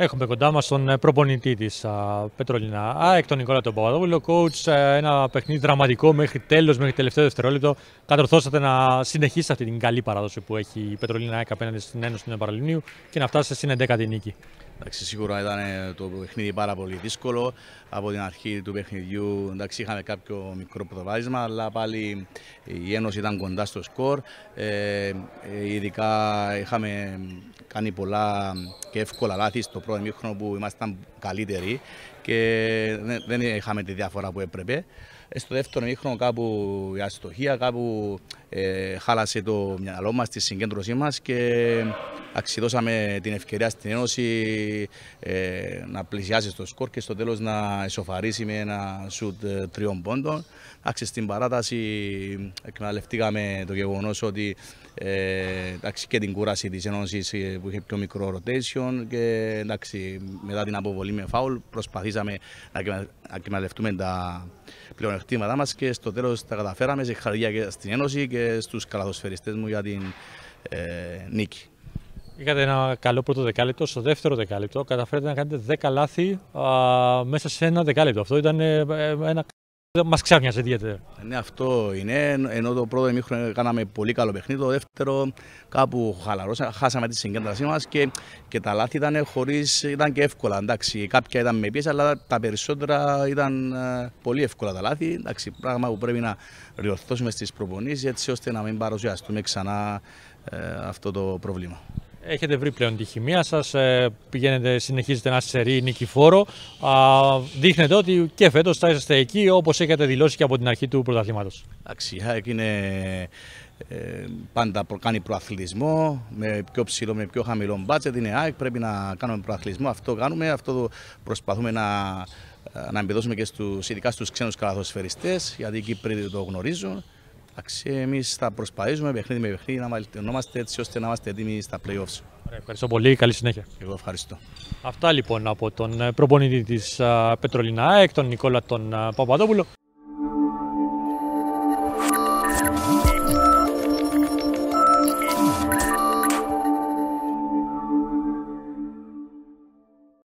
Έχουμε κοντά μας τον ε, προπονητή της Πετρολινά ΑΕΚ, τον Νικόλα τον Παπαδόπουλο. Coach, ε, ένα παιχνίδι δραματικό μέχρι τέλος, μέχρι τελευταίο δευτερόλεπτο. Κατορθώσατε να συνεχίσετε αυτή την καλή παράδοση που έχει η Πετρολινά ΑΕΚ απέναντι στην Ένωση του Παραλυνίου και να φτάσετε στην 11η νίκη. Εντάξει, σίγουρα ήταν ε, το παιχνίδι πάρα πολύ δύσκολο. Από την αρχή του παιχνιδιού εντάξει, είχαμε κάποιο μικρό πρωτοβάδισμα, αλλά πάλι η Ένωση ήταν μικρο προβαδισμα αλλα παλι η ενωση ηταν κοντα στο σκορ. Ε, ειδικά είχαμε κάνει πολλά και εύκολα λάθη στο πρώτο μήχρονο που ήμασταν καλύτεροι και δεν είχαμε τη διαφορά που έπρεπε. Ε, στο δεύτερο μήχρονο κάπου η αστοχία, κάπου ε, χάλασε το μυαλό μας, τη συγκέντρωσή μας και αξιδώσαμε την ευκαιρία στην Ένωση ε, να πλησιάσει στο σκορ και στο τέλος να εσωφαρίσει με ένα σουτ τριών πόντων. Εντάξει, στην παράταση εκμεταλλευτήκαμε το γεγονός ότι και την κούραση της Ένωσης που είχε πιο μικρό rotation και εντάξει, μετά την αποβολή με φάουλ προσπαθήσαμε να εκμεταλλευτούμε τα πλεονεκτήματά μας και στο τέλος τα καταφέραμε σε χαρδιά και στην Ένωση και στους καλαδοσφαιριστές μου για την ε, νίκη. Είχατε ένα καλό πρώτο δεκάλεπτο, στο δεύτερο δεκάλεπτο καταφέρατε να κάνετε 10 λάθη α, μέσα σε ένα δεκάλεπτο. Αυτό ήταν ε, ε ένα Μας ξάφνιασε ιδιαίτερα. Ναι, αυτό είναι. Ενώ το πρώτο ημίχρονο κάναμε πολύ καλό παιχνίδι, το δεύτερο κάπου χαλαρώσαμε, χάσαμε τη συγκέντρωσή μας και, και τα λάθη ήταν χωρίς. ήταν και εύκολα. Εντάξει, κάποια ήταν με πίεση, αλλά τα περισσότερα ήταν ε, πολύ εύκολα τα λάθη. Εντάξει, πράγμα που πρέπει να ριορθώσουμε στις προπονήσεις έτσι ώστε να μην παρουσιαστούμε ξανά ε, αυτό το πρόβλημα. Έχετε βρει πλέον τη χημεία σας, ε, πηγαίνετε, συνεχίζετε να σερή νικηφόρο. Δείχνετε ότι και φέτος θα εκεί όπως έχετε δηλώσει και από την αρχή του πρωταθλήματος. Αξιά, είναι ε, πάντα κάνει προαθλητισμό με πιο ψηλό, με πιο χαμηλό μπάτσετ. Είναι ΑΕΚ, πρέπει να κάνουμε προαθλητισμό. Αυτό κάνουμε, αυτό προσπαθούμε να, ε, να εμπεδώσουμε και στους, ειδικά στους ξένους καλαθοσφαιριστές, γιατί οι Κύπροι το γνωρίζουν. Εμείς θα προσπαθήσουμε παιχνίδι με παιχνίδι να βελτιωνόμαστε έτσι ώστε να είμαστε έτοιμοι στα playoffs. Ευχαριστώ πολύ. Καλή συνέχεια. Εγώ ευχαριστώ. Αυτά λοιπόν από τον ε, προπονητή της Πετρολινά ΑΕΚ, τον Νικόλα τον Παπαδόπουλο.